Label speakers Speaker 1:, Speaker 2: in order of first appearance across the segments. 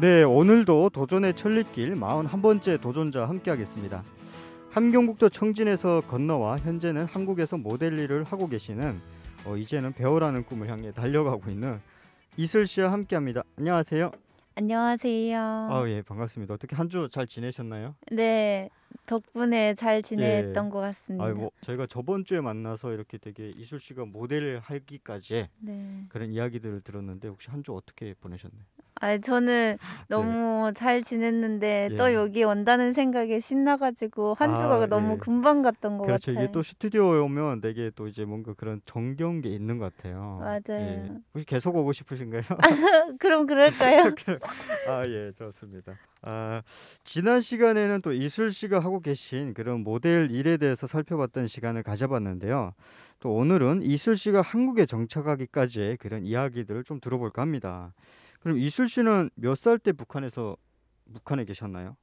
Speaker 1: 네, 오늘도 도전의 천리길 41번째 도전자 함께 하겠습니다. 함경북도 청진에서 건너와 현재는 한국에서 모델 일을 하고 계시는 어, 이제는 배우라는 꿈을 향해 달려가고 있는 이슬 씨와 함께 합니다. 안녕하세요.
Speaker 2: 안녕하세요. 아,
Speaker 1: 예, 반갑습니다. 어떻게 한 주 잘 지내셨나요?
Speaker 2: 네. 덕분에 잘 지냈던 예. 것 같습니다. 아유, 뭐
Speaker 1: 저희가 저번 주에 만나서 이렇게 되게 이슬 씨가 모델을 하기까지 네. 그런 이야기들을 들었는데 혹시 한 주 어떻게 보내셨나요?
Speaker 2: 아, 저는 네. 너무 잘 지냈는데 예. 또 여기 온다는 생각에 신나가지고 한 아, 주가 너무 예. 금방 갔던 것 그렇죠. 같아요. 이게 또
Speaker 1: 스튜디오에 오면 되게 또 이제 뭔가 그런 정겨운 게 있는 것 같아요. 예. 맞아요. 예. 혹시 계속 오고 싶으신가요?
Speaker 2: 그럼 그럴까요?
Speaker 1: 아, 예, 좋습니다. 아, 지난 시간에는 또 이슬 씨가 하고 계신 그런 모델 일에 대해서 살펴봤던 시간을 가져봤는데요. 또 오늘은 이슬 씨가 한국에 정착하기까지의 그런 이야기들을 좀 들어볼까 합니다. 그럼 이슬 씨는 몇 살 때 북한에서 북한에 계셨나요?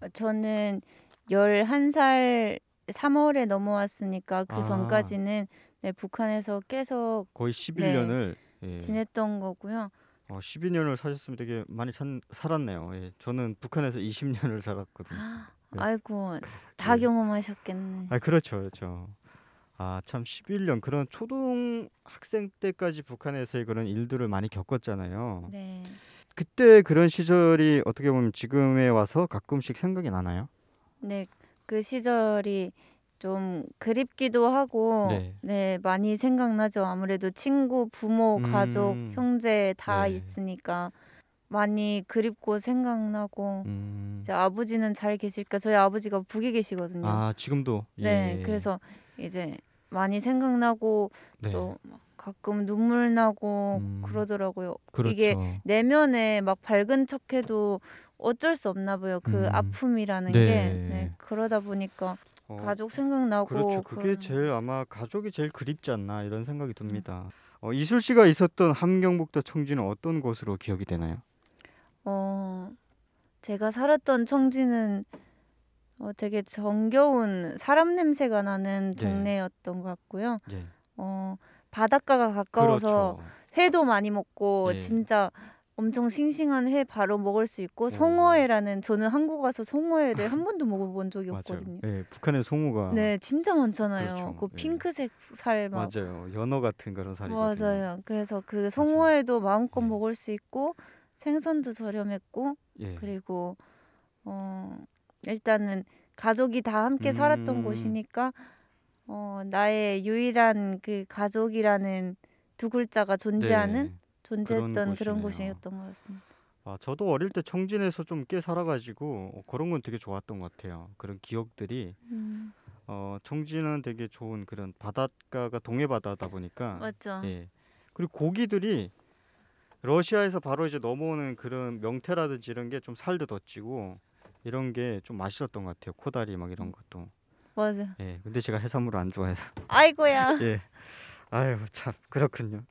Speaker 2: 어, 저는 열한 살 3월에 넘어왔으니까 그 아. 전까지는 네, 북한에서 계속 거의 11년을 네, 예. 지냈던 거고요.
Speaker 1: 어, 12년을 사셨으면 되게 많이 산, 살았네요. 예, 저는 북한에서 20년을 살았거든요. 아, 네.
Speaker 2: 아이고 다 예. 경험하셨겠네. 아
Speaker 1: 그렇죠, 그렇죠. 아, 참 11년 그런 초등학생 때까지 북한에서의 그런 일들을 많이 겪었잖아요. 네. 그때 그런 시절이 어떻게 보면 지금에 와서 가끔씩 생각이 나나요?
Speaker 2: 네. 그 시절이 좀 그립기도 하고 네, 네 많이 생각나죠. 아무래도 친구, 부모, 음. 가족, 형제 다 네. 있으니까 많이 그립고 생각나고 음. 이제 아버지는 잘 계실까? 저희 아버지가 북에 계시거든요. 아,
Speaker 1: 지금도. 네, 예. 네. 그래서
Speaker 2: 이제 많이 생각나고 네. 또 가끔 눈물 나고 음, 그러더라고요. 그렇죠. 이게 내면에 막 밝은 척해도 어쩔 수 없나 봐요. 그 음. 아픔이라는 네. 게 네, 그러다 보니까 어, 가족 생각나고 그렇죠. 그게 그런...
Speaker 1: 제일 아마 가족이 제일 그립지 않나 이런 생각이 음. 듭니다. 어, 이술 씨가 있었던 함경북도 청진은 어떤 곳으로 기억이 되나요?
Speaker 2: 어 제가 살았던 청진은 어, 되게 정겨운 사람 냄새가 나는 네. 동네였던 것 같고요. 네. 어, 바닷가가 가까워서 그렇죠. 회도 많이 먹고 네. 진짜 엄청 싱싱한 회 바로 먹을 수 있고 오. 송어회라는 저는 한국 와서 송어회를 한 번도 먹어본 적이 없거든요.
Speaker 1: 네, 북한에 송어가 네
Speaker 2: 진짜 많잖아요. 그렇죠. 그 네. 핑크색 살 막.
Speaker 1: 맞아요. 연어 같은 그런 살이 맞아요.
Speaker 2: 그래서 그 송어회도 마음껏 네. 먹을 수 있고 생선도 저렴했고 예. 그리고 어 일단은 가족이 다 함께 살았던 음. 곳이니까 어, 나의 유일한 그 가족이라는 두 글자가 존재하는 네. 존재했던 그런, 곳이었던 것 같습니다.
Speaker 1: 아, 저도 어릴 때 청진에서 좀 꽤 살아가지고 어, 그런 건 되게 좋았던 것 같아요. 그런 기억들이 음. 어, 청진은 되게 좋은 그런 바닷가가 동해 바다다 보니까 맞죠. 예. 그리고 고기들이 러시아에서 바로 이제 넘어오는 그런 명태라든지 이런 게 좀 살도 덧지고 이런 게 좀 맛있었던 것 같아요. 코다리 막 이런 것도. 맞아. 예. 근데 제가 해산물 안 좋아해서.
Speaker 2: 아이고야. 예.
Speaker 1: 아유 참 그렇군요.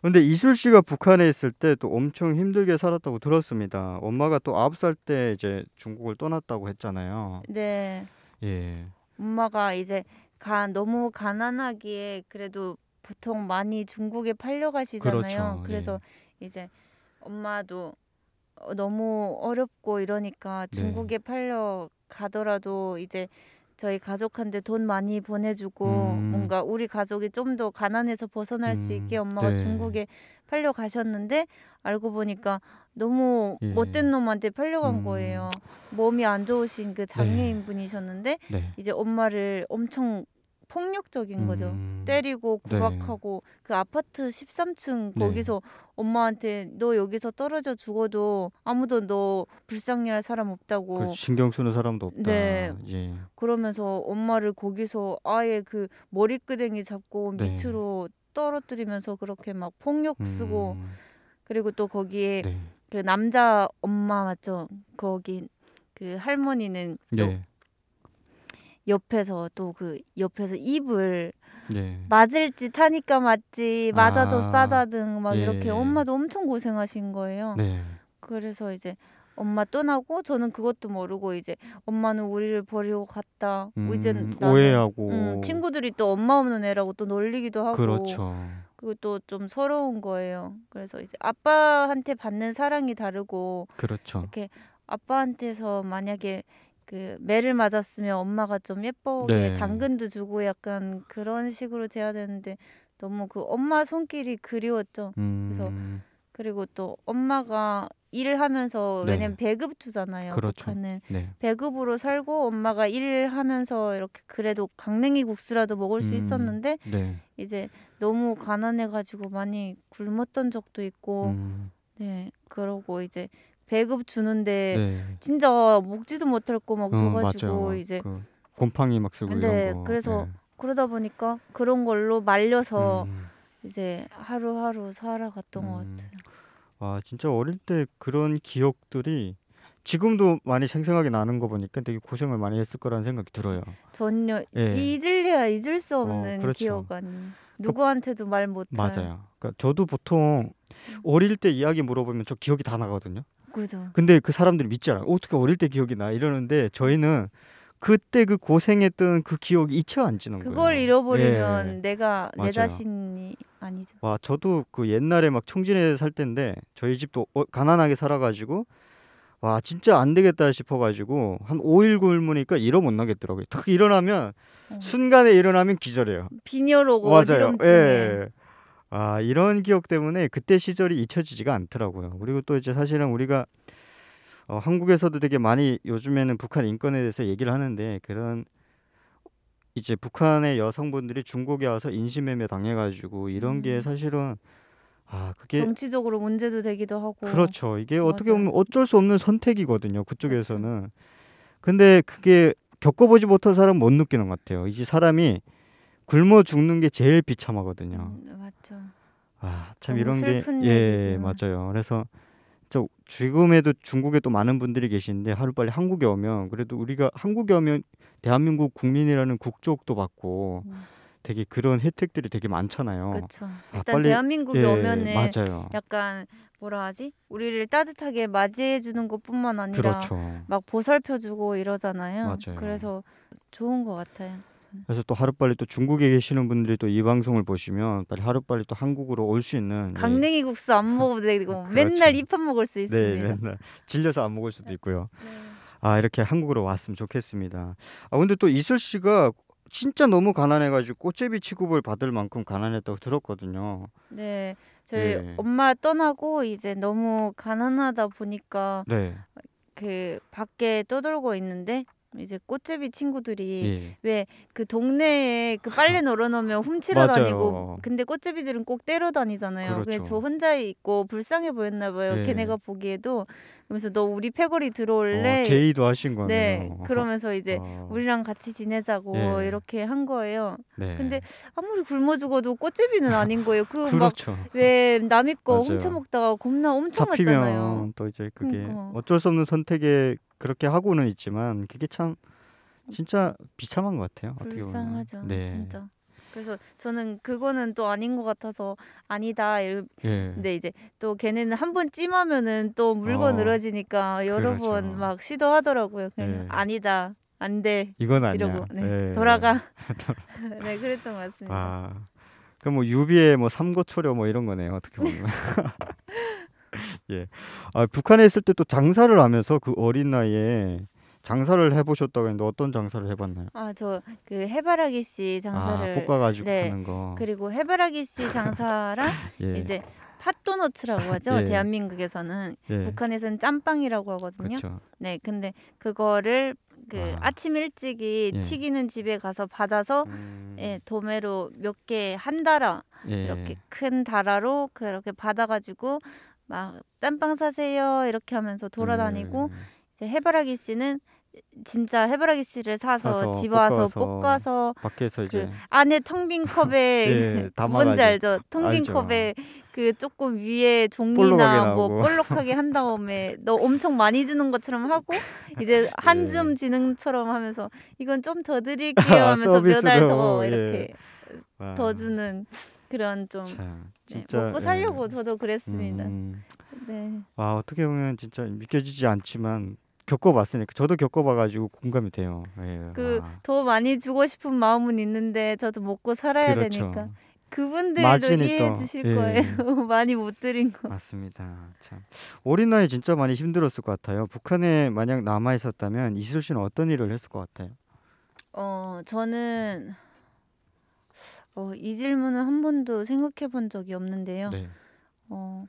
Speaker 1: 근데 이술 씨가 북한에 있을 때 또 엄청 힘들게 살았다고 들었습니다. 엄마가 또 아홉 살때 이제 중국을 떠났다고 했잖아요. 네. 예.
Speaker 2: 엄마가 이제 가 너무 가난하기에 그래도 보통 많이 중국에 팔려가시잖아요. 그렇죠. 예. 그래서 예. 이제 엄마도 어, 너무 어렵고 이러니까 네. 중국에 팔려 가더라도 이제 저희 가족한테 돈 많이 보내주고 음. 뭔가 우리 가족이 좀 더가난해서 벗어날 음. 수 있게 음. 엄마가 네. 중국에 팔려 가셨는데 알고 보니까 너무 예. 못된 놈한테 팔려간 음. 거예요. 몸이 안 좋으신 그 장애인 네. 분이셨는데 네. 이제 엄마를 엄청 폭력적인 음... 거죠. 때리고 네. 구박하고 네. 그 아파트 13층 거기서 네. 엄마한테 너 여기서 떨어져 죽어도 아무도 너 불쌍해할 사람 없다고 그 신경 쓰는 사람도 없다. 네. 예. 그러면서 엄마를 거기서 아예 그 머리끄댕이 잡고 네. 밑으로 떨어뜨리면서 그렇게 막 폭력 쓰고 음... 그리고 또 거기에 네. 그 남자 엄마 맞죠? 거기 그 할머니는 네. 옆에서 또 그 옆에서 입을 예. 맞을 지타니까 맞지 맞아도 아, 싸다 등막 예. 이렇게 엄마도 엄청 고생하신 거예요. 네. 그래서 이제 엄마 떠나고 저는 그것도 모르고 이제 엄마는 우리를 버리고 갔다. 음, 뭐 이제 나는, 오해하고 음, 친구들이 또 엄마 없는 애라고 또 놀리기도 하고 그렇죠. 그리고 또좀 서러운 거예요. 그래서 이제 아빠한테 받는 사랑이 다르고 그렇죠. 이렇게 아빠한테서 만약에 그 매를 맞았으면 엄마가 좀 예쁘게 네. 당근도 주고 약간 그런 식으로 돼야 되는데 너무 그 엄마 손길이 그리웠죠. 음... 그래서 그리고 또 엄마가 일을 하면서 네. 왜냐면 배급 주잖아요. 그렇죠. 북한은 네. 배급으로 살고 엄마가 일을 하면서 이렇게 그래도 강냉이 국수라도 먹을 수 음, 있었는데 네. 이제 너무 가난해 가지고 많이 굶었던 적도 있고 음. 네 그러고 이제 배급 주는데 네. 진짜 먹지도 못할 거막 어, 줘가지고 맞아요. 이제 그
Speaker 1: 곰팡이 막 쓰고 네, 이런 거. 그래서 네.
Speaker 2: 그러다 보니까 그런 걸로 말려서 음. 이제 하루하루 살아갔던 음. 것 같아요.
Speaker 1: 아 진짜 어릴 때 그런 기억들이 지금도 많이 생생하게 나는 거 보니까 되게 고생을 많이 했을 거라는 생각이 들어요.
Speaker 2: 전혀 예. 잊을래야 잊을 수 어, 없는 어, 그렇죠. 기억 아니. 누구한테도 말 못해.
Speaker 1: 맞아요. 그러니까 저도 보통 음. 어릴 때 이야기 물어보면 저 기억이 다 나거든요. 그죠. 근데 그 사람들이 믿잖아. 어떻게 어릴 때 기억이 나 이러는데 저희는 그때 그 고생했던 그 기억이 잊혀 안 지는 그걸 거예요. 그걸 잃어버리면 예.
Speaker 2: 내가 맞아요. 내 자신이 아니죠.
Speaker 1: 와, 저도 그 옛날에 막 청진에 살 때인데 저희 집도 어, 가난하게 살아가지고 와 진짜 안 되겠다 싶어가지고 한 5일 굶으니까 일어 못 나겠더라고요. 딱 일어나면 어. 순간에 일어나면 기절해요. 빈혈 오고 맞아요. 예. 아, 이런 기억 때문에 그때 시절이 잊혀지지가 않더라고요. 그리고 또 이제 사실은 우리가 어, 한국에서도 되게 많이 요즘에는 북한 인권에 대해서 얘기를 하는데 그런 이제 북한의 여성분들이 중국에 와서 인신매매 당해가지고 이런 음. 게 사실은 아 그게
Speaker 2: 정치적으로 문제도 되기도 하고 그렇죠
Speaker 1: 이게 맞아 어떻게 보면 어쩔 수 없는 선택이거든요 그쪽에서는 그렇죠. 근데 그게 겪어보지 못한 사람 못 느끼는 것 같아요 이제 사람이 굶어 죽는 게 제일 비참하거든요. 음, 네, 맞죠. 아, 참 이런 게 예, 맞아요. 그래서 저 지금에도 중국에 또 많은 분들이 계시데 하루빨리 한국에 오면 그래도 우리가 한국에 오면 대한민국 국민이라는 국적도 받고 음. 되게 그런 혜택들이 되게 많잖아요. 그렇죠.
Speaker 2: 일단 빨리, 대한민국에 예, 오면은 맞아요. 약간 뭐라 하지? 우리를 따뜻하게 맞이해 주는 것뿐만 아니라 그렇죠. 막 보살펴 주고 이러잖아요. 맞아요. 그래서 좋은 것 같아요.
Speaker 1: 그래서 또 하루빨리 또 중국에 계시는 분들이 또 이 방송을 보시면 빨리 하루빨리 또 한국으로 올 수 있는 강냉이
Speaker 2: 예. 국수 안 먹어도 되고 그렇죠. 맨날 이한 먹을 수 네, 있습니다. 네,
Speaker 1: 맨날 질려서 안 먹을 수도 네. 있고요. 네. 아 이렇게 한국으로 왔으면 좋겠습니다. 아 근데 또 이슬 씨가 진짜 너무 가난해가지고 꽃제비 취급을 받을 만큼 가난했다고 들었거든요.
Speaker 2: 네, 저희 예. 엄마 떠나고 이제 너무 가난하다 보니까 네. 그 밖에 떠돌고 있는데 이제 꽃제비 친구들이 예. 왜그 동네에 그 빨래 널어놓으면 훔치러 다니고 근데 꽃제비들은 꼭 때려 다니잖아요. 그렇죠. 그게 저 혼자 있고 불쌍해 보였나 봐요. 예. 걔네가 보기에도 그러면서 너 우리 패거리 들어올래. 어, 제의도 하신 거네 네. 그러면서 이제 어. 우리랑 같이 지내자고 예. 이렇게 한 거예요. 네. 근데 아무리 굶어 죽어도 꽃제비는 아닌 거예요. 그 막왜 그렇죠. 남의 거 훔쳐 먹다가 겁나 엄청 맞잖아요. 또 이제 그게 그러니까.
Speaker 1: 어쩔 수 없는 선택에 그렇게 하고는 있지만 그게 참 진짜 비참한 것 같아요. 어떻게 보면. 네. 진짜.
Speaker 2: 그래서 저는 그거는 또 아닌 것 같아서 아니다. 이러, 예. 근데 이제 또 걔네는 한 번 찜하면은 또 물고 어, 늘어지니까 여러 그렇죠. 번막 시도하더라고요. 그냥 예. 아니다. 안 돼. 이건 아니야. 이러고 네, 예. 돌아가.
Speaker 1: 네, 그랬던 것 같습니다. 아, 그럼 뭐 유비의 뭐 삼고초려 뭐 이런 거네요. 어떻게 보면. 예. 아, 북한에 있을 때 또 장사를 하면서 그 어린 나이에 장사를 해보셨다고 했는데 어떤 장사를 해봤나요?
Speaker 2: 아저 그 해바라기 씨 장사를 아, 볶아가지고 네. 하는 거. 그리고 해바라기 씨 장사랑 예. 이제 핫도너츠라고 하죠. 예. 대한민국에서는 예. 북한에서는 짬빵이라고 하거든요. 그쵸. 네, 근데 그거를 그 아. 침 일찍이 예. 튀기는 집에 가서 받아서 음. 예, 도매로 몇 개 한 달아 예. 이렇게 큰 달아로 그렇게 받아가지고 막 땀빵 사세요 이렇게 하면서 돌아다니고 음. 이제 해바라기 씨는 진짜 해바라기 씨를 사서, 집 와서 볶아서, 밖에서 그 이제 안에 텅 빈 컵에 예, 뭔지 알죠? 텅 빈 컵에 그 조금 위에 종이나 뭐 볼록하게 한 다음에 너 엄청 많이 주는 것처럼 하고 이제 한줌 예. 지능처럼 하면서 이건 좀 더 드릴게요 하면서 몇 알더 예. 이렇게 와. 더 주는 그런 좀 참,
Speaker 1: 네, 먹고 예. 살려고 네. 저도 그랬습니다. 음. 네. 와 아, 어떻게 보면 진짜 믿겨지지 않지만 겪어봤으니까 저도 겪어봐가지고 공감이 돼요. 예, 그더
Speaker 2: 아. 많이 주고 싶은 마음은 있는데 저도 먹고 살아야 그렇죠. 되니까 그분들도 이해해 주실 예. 거예요. 많이 못 드린 거.
Speaker 1: 맞습니다. 참 어린 나이 진짜 많이 힘들었을 것 같아요. 북한에 만약 남아 있었다면 이슬 씨는 어떤 일을 했을 것 같아요?
Speaker 2: 어 저는 어, 이 질문은 한 번도 생각해 본 적이 없는데요. 네. 어,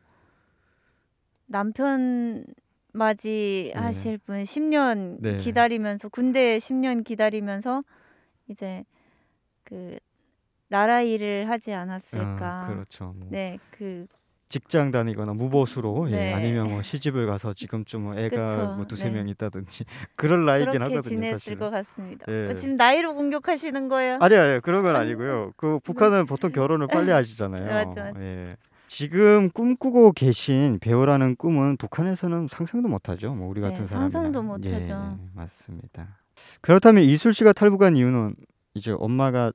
Speaker 2: 남편 맞이 네. 하실 분 10년 네. 기다리면서 군대 10년 기다리면서 이제 그 나라 일을 하지 않았을까. 아, 그렇죠. 뭐. 네, 그
Speaker 1: 직장 다니거나 무보수로 예, 네. 예, 아니면 뭐 시집을 가서 지금좀 뭐 애가 뭐 두세 네. 명 있다든지 그럴 나이긴 하거든요. 그렇게 지냈을 사실은. 것
Speaker 2: 같습니다. 예. 어, 지금 나이로 공격하시는 거예요?
Speaker 1: 아니요, 아니 그런 건 아니고요. 뭐 그 네. 북한은 보통 결혼을 빨리 하시잖아요. 맞죠, 맞죠. 예. 지금 꿈꾸고 계신 배우라는 꿈은 북한에서는 상상도 못하죠. 뭐 우리 네, 같은 사람 상상도 예, 못하죠. 맞습니다. 그렇다면 이술 씨가 탈북한 이유는 이제 엄마가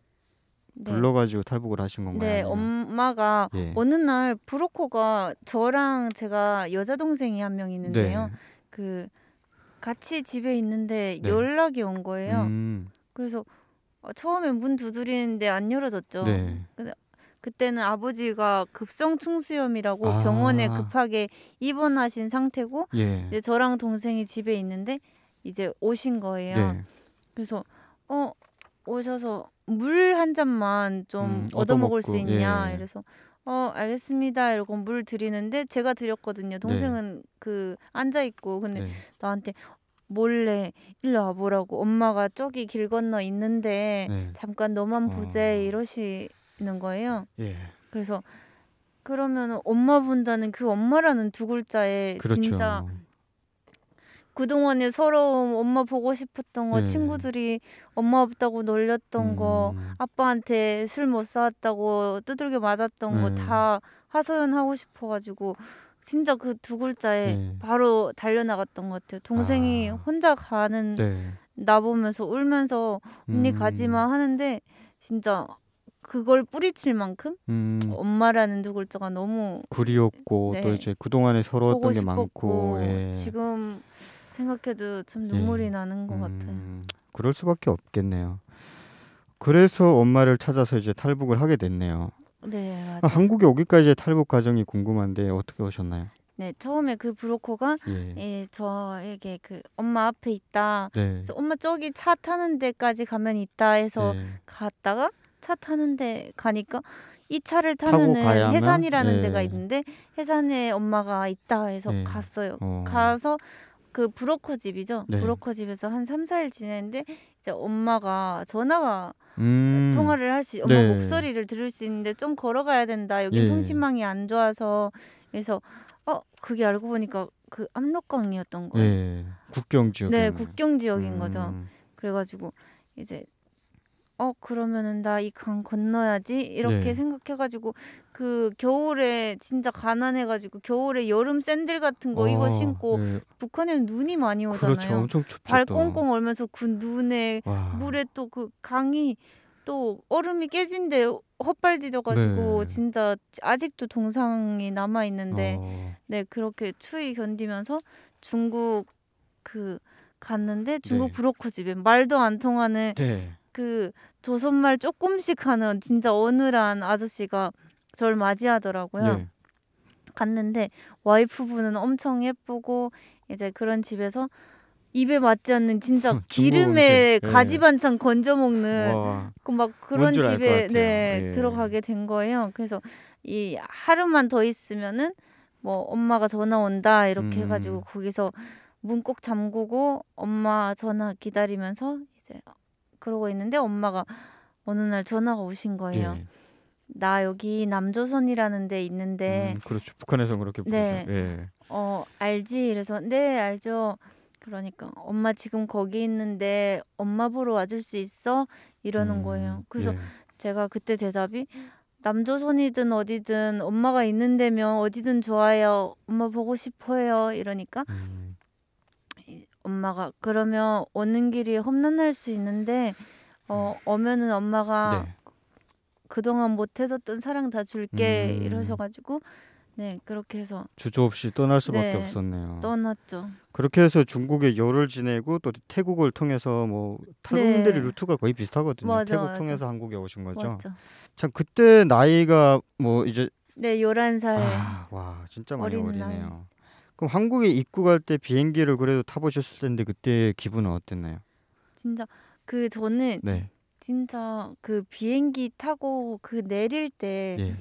Speaker 1: 네. 불러가지고 탈북을 하신 건가요? 네, 아니면?
Speaker 2: 엄마가 예. 어느 날 브로커가 저랑 제가 여자 동생이 한 명 있는데요. 네. 그 같이 집에 있는데 네. 연락이 온 거예요. 음. 그래서 어, 처음에 문 두드리는데 안 열어졌죠. 네. 근데 그때는 아버지가 급성 충수염이라고 아. 병원에 급하게 입원하신 상태고 예. 이제 저랑 동생이 집에 있는데 이제 오신 거예요. 네. 그래서 어 오셔서 물한 잔만 좀 음, 얻어먹을 수 있냐 예. 이래서 어 알겠습니다 이러고 물 드리는데 제가 드렸거든요 네. 동생은 네. 그 앉아 있고 근데 네. 나한테 몰래 일로 와보라고 엄마가 저기 길 건너 있는데 네. 잠깐 너만 어. 보재 이러시는 거예요 예. 그래서 그러면 엄마 본다는 그 엄마라는 두 글자에 그렇죠. 진짜 그동안에 서러움, 엄마 보고 싶었던 거, 음. 친구들이 엄마 없다고 놀렸던 음. 거, 아빠한테 술 못 사왔다고 두들겨 맞았던 음. 거다 네. 하소연하고 싶어가지고 진짜 그 두 글자에 네. 바로 달려나갔던 것 같아요. 동생이 아. 혼자 가는 네. 나 보면서 울면서 언니 가지마 음. 하는데 진짜 그걸 뿌리칠 만큼 음. 엄마라는 두 글자가 너무
Speaker 1: 그리웠고 네. 또 이제 그동안에 서러웠던 게 많고 예.
Speaker 2: 지금 생각해도 좀 예. 눈물이 예. 나는 것 음, 같아요.
Speaker 1: 그럴 수밖에 없겠네요. 그래서 엄마를 찾아서 이제 탈북을 하게 됐네요. 네, 아, 맞아요. 아, 한국에 오기까지의 탈북 과정이 궁금한데 어떻게 오셨나요?
Speaker 2: 네, 처음에 그 브로커가 예. 예, 저에게 그 엄마 앞에 있다. 네. 그래서 엄마 저기 차 타는 데까지 가면 있다 해서 네. 갔다가 차 타는 데 가니까 이 차를 타면은 해산이라는 네. 데가 있는데 해산에 엄마가 있다 해서 네. 갔어요. 어. 가서 그 브로커 집이죠. 네. 브로커 집에서 한 3, 4일 지냈는데 이제 엄마가 전화가
Speaker 1: 음... 통화를 할 수, 엄마 네. 목소리를
Speaker 2: 들을 수 있는데 좀 걸어가야 된다. 여기 예. 통신망이 안 좋아서 그래서 어 그게 알고 보니까 그 압록강이었던 거예요.
Speaker 1: 예. 국경 지역. 네, 국경 지역인 음... 거죠.
Speaker 2: 그래가지고 이제 어 그러면은 나 이 강 건너야지 이렇게 네. 생각해가지고 그 겨울에 진짜 가난해가지고 겨울에 여름 샌들 같은 거 아, 이거 어, 신고 네. 북한에는 눈이 많이 그렇죠. 오잖아요. 그렇죠, 엄청 춥죠. 발 꽁꽁 얼면서 그 눈에 와. 물에 또 그 강이 또 얼음이 깨진데 헛발디뎌가지고 네. 진짜 아직도 동상이 남아 있는데 어. 네 그렇게 추위 견디면서 중국 그 갔는데 중국 네. 브로커 집에 말도 안 통하는 네. 그 조선말 조금씩 하는 진짜 어눌한 아저씨가 저를 맞이하더라고요. 네. 갔는데 와이프분은 엄청 예쁘고 이제 그런 집에서 입에 맞지 않는 진짜 기름에 예. 가지 반찬 건져 먹는 그막 그런 집에 네 예. 들어가게 된 거예요. 그래서 이 하루만 더 있으면은 뭐 엄마가 전화 온다 이렇게 음. 해가지고 거기서 문 꼭 잠그고 엄마 전화 기다리면서 이제 그러고 있는데 엄마가 어느 날 전화가 오신 거예요. 예. 나 여기 남조선이라는 데 있는데 음,
Speaker 1: 그렇죠. 북한에서 그렇게 네. 부르죠. 네. 예.
Speaker 2: 어, 알지? 이래서 네, 알죠. 그러니까 엄마 지금 거기 있는데 엄마 보러 와줄 수 있어? 이러는 음, 거예요. 그래서 예. 제가 그때 대답이 남조선이든 어디든 엄마가 있는 데면 어디든 좋아요. 엄마 보고 싶어요. 이러니까 음. 엄마가 그러면 오는 길이 험난할 수 있는데 어 음. 오면은 엄마가 네. 그동안 못 해줬던 사랑 다 줄게 음. 이러셔가지고 네 그렇게 해서
Speaker 1: 주저 없이 떠날 수밖에 네, 없었네요. 떠났죠. 그렇게 해서 중국에 열흘 지내고 또 태국을 통해서 뭐 탈북민들의 네. 루트가 거의 비슷하거든요. 맞아, 태국 맞아. 통해서 한국에 오신 거죠. 맞아. 참 그때 나이가 뭐 이제
Speaker 2: 네 열한 살. 아,
Speaker 1: 와 진짜 많이 어린 어리네요. 나이. 그럼 한국에 입국할 때 비행기를 그래도 타보셨을 텐데 그때 기분은 어땠나요?
Speaker 2: 진짜 그 저는 네. 진짜 그 비행기 타고 그 내릴 때 예.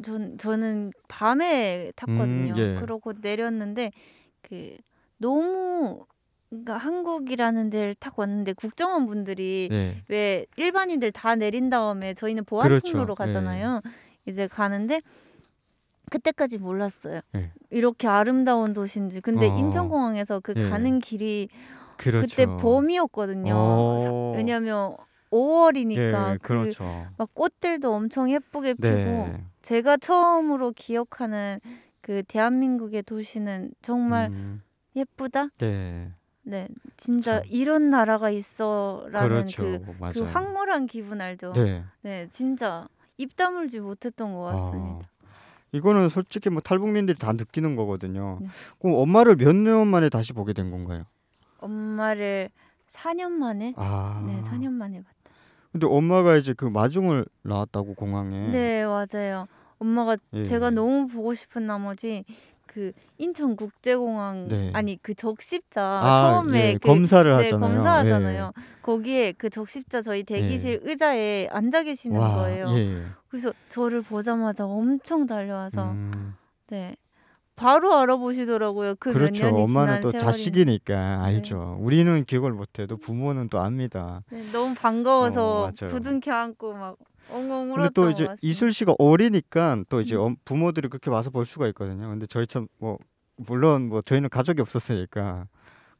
Speaker 2: 전, 저는 밤에 탔거든요. 음, 예. 그러고 내렸는데 그 너무 그러니까 한국이라는 데를 타고 왔는데 국정원 분들이 네. 왜 일반인들 다 내린 다음에 저희는 보안 그렇죠. 통로로 가잖아요. 네. 이제 가는데 그때까지 몰랐어요. 네. 이렇게 아름다운 도시인지. 근데 어. 인천공항에서 그 네. 가는 길이 그렇죠. 그때 봄이었거든요. 어. 왜냐하면 5월이니까 네, 예, 그 그렇죠. 막 꽃들도 엄청 예쁘게 네. 피고 제가 처음으로 기억하는 그 대한민국의 도시는 정말 음. 예쁘다. 네. 네, 진짜 그 이런 나라가 있어라는 그그 그렇죠. 렇죠그 황홀한 기분 알죠. 네. 네, 진짜 입 다물지 못했던 것 아. 같습니다. 어.
Speaker 1: 이거는 솔직히 뭐 탈북민들이 다 느끼는 거거든요. 네. 그럼 엄마를 몇 년 만에 다시 보게 된 건가요?
Speaker 2: 엄마를 4년 만에? 아. 네, 4년 만에 봤죠.
Speaker 1: 근데 엄마가 이제 그 마중을 나왔다고 공항에.
Speaker 2: 네, 맞아요. 엄마가 예. 제가 너무 보고 싶은 나머지 그 인천국제공항 네. 아니 그 적십자 아, 처음에 예, 그, 검사를 네, 하잖아요. 검사하잖아요. 예. 거기에 그 적십자 저희 예. 대기실 예. 의자에 앉아 계시는 와, 거예요. 예, 예. 그래서 저를 보자마자 엄청 달려와서 음. 네. 바로 알아보시더라고요. 그 그렇죠. 엄마는 또 세월이나.
Speaker 1: 자식이니까 알죠. 네. 우리는 기억을 못해도 부모는 또 압니다.
Speaker 2: 네, 너무 반가워서 어, 부둥켜 안고 막 엉엉 울었던 또 이제
Speaker 1: 이슬 씨가 어리니까 또 이제 음. 부모들이 그렇게 와서 볼 수가 있거든요. 근데 저희 참 뭐 물론 뭐 저희는 가족이 없었으니까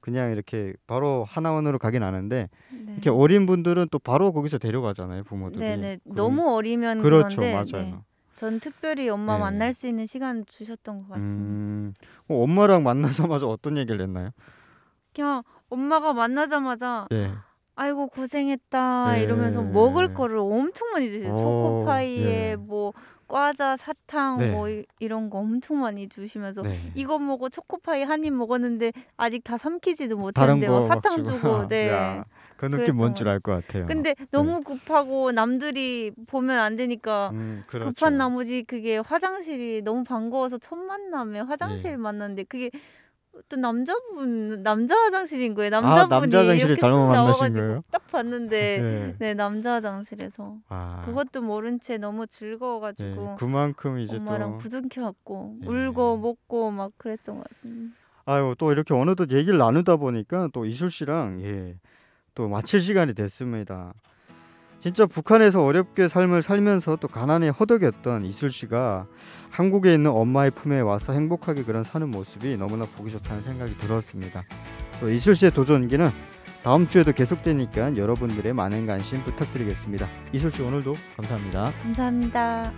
Speaker 1: 그냥 이렇게 바로 하나원으로 가긴 하는데 네. 이렇게 어린 분들은 또 바로 거기서 데려가잖아요 부모들이. 네네
Speaker 2: 네. 너무 어리면 그렇죠 그런데, 네. 맞아요. 네. 전 특별히 엄마 네. 만날 수 있는 시간 주셨던 것 같습니다.
Speaker 1: 음, 어, 엄마랑 만나자마자 어떤 얘기를 했나요?
Speaker 2: 그냥 엄마가 만나자마자 네. 아이고 고생했다 이러면서 네. 먹을 거를 엄청 많이 주세요. 어, 초코파이에 네. 뭐 과자, 사탕 네. 뭐 이, 이런 거 엄청 많이 주시면서 네. 이거 먹고 초코파이 한 입 먹었는데 아직 다 삼키지도 못했는데 막 사탕 주고 네. 그 느낌 뭔 줄 알 것 같아요. 근데 너무 네. 급하고 남들이 보면 안 되니까 음, 그렇죠. 급한 나머지 그게 화장실이 너무 반가워서 첫 만남에 화장실 예. 만났는데 그게 또 남자분 남자 화장실인 거예요. 아, 남자분이 아, 남자 이렇게 나와가지고 딱 봤는데 네. 네. 남자 화장실에서 아. 그것도 모른 채 너무 즐거워가지고 네, 그만큼 이제 엄마랑 또... 부둥켜갖고 네. 울고 먹고 막 그랬던 것 같습니다.
Speaker 1: 아유 또 이렇게 어느덧 얘기를 나누다 보니까 또 이술 씨랑 예, 또 마칠 시간이 됐습니다. 진짜 북한에서 어렵게 삶을 살면서 또 가난에 허덕였던 이슬 씨가 한국에 있는 엄마의 품에 와서 행복하게 그런 사는 모습이 너무나 보기 좋다는 생각이 들었습니다. 또 이슬 씨의 도전기는 다음 주에도 계속되니까 여러분들의 많은 관심 부탁드리겠습니다. 이슬 씨 오늘도 감사합니다.
Speaker 2: 감사합니다.